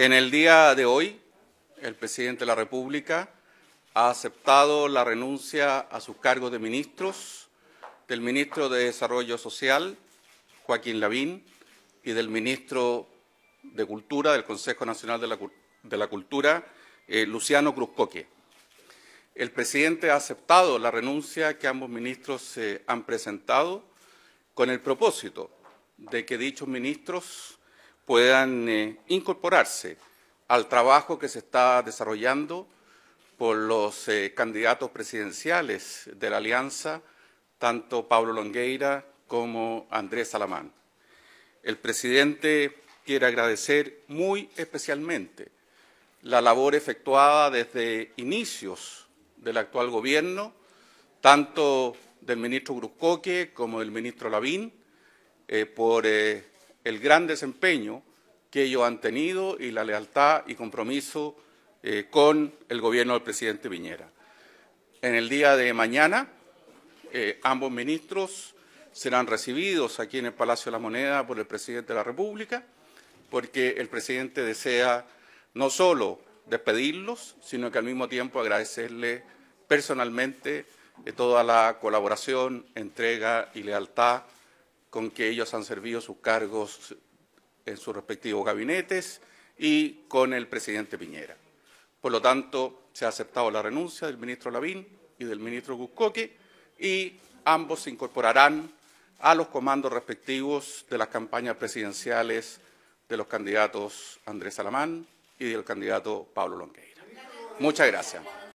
En el día de hoy, el presidente de la República ha aceptado la renuncia a sus cargos de ministros del ministro de Desarrollo Social, Joaquín Lavín, y del ministro de Cultura del Consejo Nacional de la, Cultura, eh, Luciano Cruzcoque. El presidente ha aceptado la renuncia que ambos ministros han presentado con el propósito de que dichos ministros puedan eh, incorporarse al trabajo que se está desarrollando por los eh, candidatos presidenciales de la alianza, tanto Pablo Longueira como Andrés Salamán. El presidente quiere agradecer muy especialmente la labor efectuada desde inicios del actual gobierno, tanto del ministro Gruzcoque como del ministro Lavín, eh, por el gran desempeño que ellos han tenido y la lealtad y compromiso eh, con el gobierno del presidente Viñera. En el día de mañana, eh, ambos ministros serán recibidos aquí en el Palacio de la Moneda por el presidente de la República, porque el presidente desea no solo despedirlos, sino que al mismo tiempo agradecerle personalmente eh, toda la colaboración, entrega y lealtad con que ellos han servido sus cargos en sus respectivos gabinetes y con el presidente Piñera. Por lo tanto, se ha aceptado la renuncia del ministro Lavín y del ministro Guzcoque y ambos se incorporarán a los comandos respectivos de las campañas presidenciales de los candidatos Andrés Salamán y del candidato Pablo Longueira. Muchas gracias.